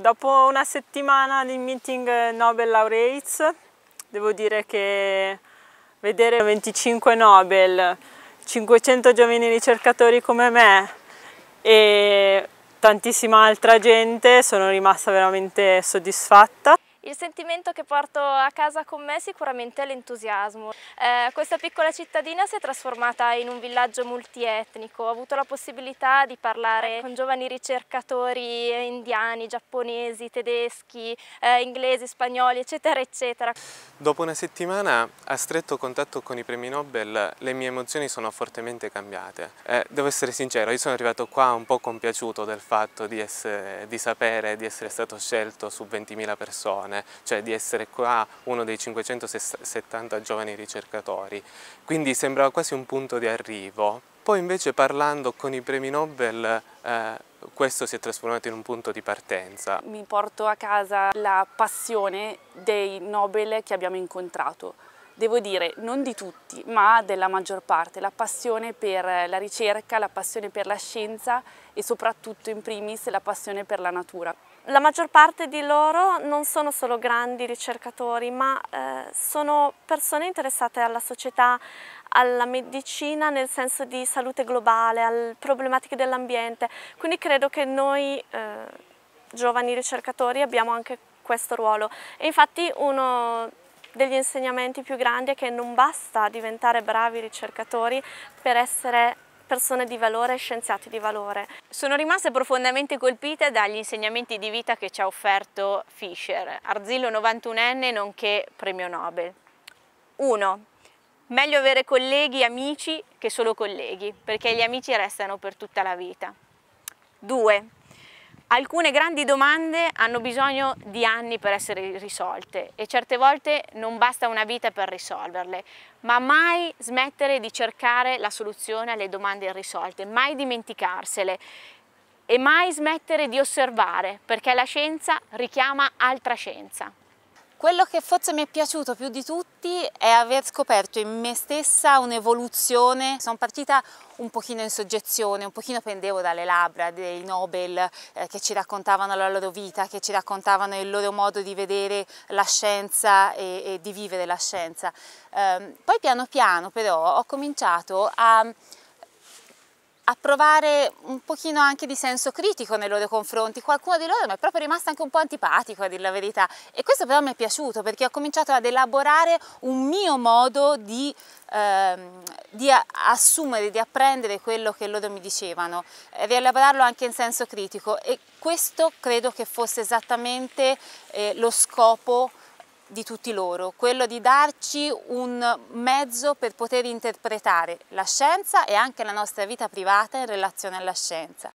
Dopo una settimana di meeting Nobel Laureates, devo dire che vedere 25 Nobel, 500 giovani ricercatori come me e tantissima altra gente sono rimasta veramente soddisfatta. Il sentimento che porto a casa con me sicuramente è l'entusiasmo. Eh, questa piccola cittadina si è trasformata in un villaggio multietnico, ho avuto la possibilità di parlare con giovani ricercatori eh, indiani, giapponesi, tedeschi, eh, inglesi, spagnoli, eccetera, eccetera. Dopo una settimana a stretto contatto con i premi Nobel le mie emozioni sono fortemente cambiate. Eh, devo essere sincero, io sono arrivato qua un po' compiaciuto del fatto di, essere, di sapere di essere stato scelto su 20.000 persone formazione, cioè di essere qua uno dei 570 giovani ricercatori. Quindi sembrava quasi un punto di arrivo. Poi invece parlando con i premi Nobel eh, questo si è trasformato in un punto di partenza. Mi porto a casa la passione dei Nobel che abbiamo incontrato devo dire, non di tutti, ma della maggior parte, la passione per la ricerca, la passione per la scienza e soprattutto in primis la passione per la natura. La maggior parte di loro non sono solo grandi ricercatori, ma eh, sono persone interessate alla società, alla medicina nel senso di salute globale, alle problematiche dell'ambiente. Quindi credo che noi eh, giovani ricercatori abbiamo anche questo ruolo. E infatti uno degli insegnamenti più grandi è che non basta diventare bravi ricercatori per essere persone di valore scienziati di valore. Sono rimasta profondamente colpita dagli insegnamenti di vita che ci ha offerto Fischer, arzillo 91enne nonché premio Nobel. 1. Meglio avere colleghi e amici che solo colleghi, perché gli amici restano per tutta la vita. 2. Alcune grandi domande hanno bisogno di anni per essere risolte e certe volte non basta una vita per risolverle, ma mai smettere di cercare la soluzione alle domande irrisolte, mai dimenticarsele e mai smettere di osservare perché la scienza richiama altra scienza. Quello che forse mi è piaciuto più di tutti è aver scoperto in me stessa un'evoluzione. Sono partita un pochino in soggezione, un pochino pendevo dalle labbra dei Nobel eh, che ci raccontavano la loro vita, che ci raccontavano il loro modo di vedere la scienza e, e di vivere la scienza. Eh, poi piano piano però ho cominciato a a provare un pochino anche di senso critico nei loro confronti. Qualcuno di loro mi è proprio rimasto anche un po' antipatico, a dire la verità. E questo però mi è piaciuto perché ho cominciato ad elaborare un mio modo di, ehm, di assumere, di apprendere quello che loro mi dicevano, e rielaborarlo anche in senso critico. E questo credo che fosse esattamente eh, lo scopo di tutti loro, quello di darci un mezzo per poter interpretare la scienza e anche la nostra vita privata in relazione alla scienza.